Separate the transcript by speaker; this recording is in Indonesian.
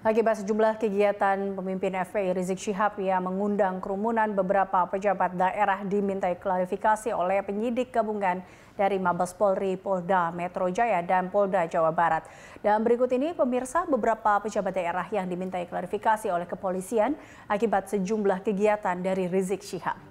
Speaker 1: Akibat sejumlah kegiatan pemimpin FPI Rizik Syihab yang mengundang kerumunan beberapa pejabat daerah dimintai klarifikasi oleh penyidik gabungan dari Mabes Polri, Polda Metro Jaya, dan Polda Jawa Barat. Dan berikut ini pemirsa beberapa pejabat daerah yang dimintai klarifikasi oleh kepolisian akibat sejumlah kegiatan dari Rizik Syihab.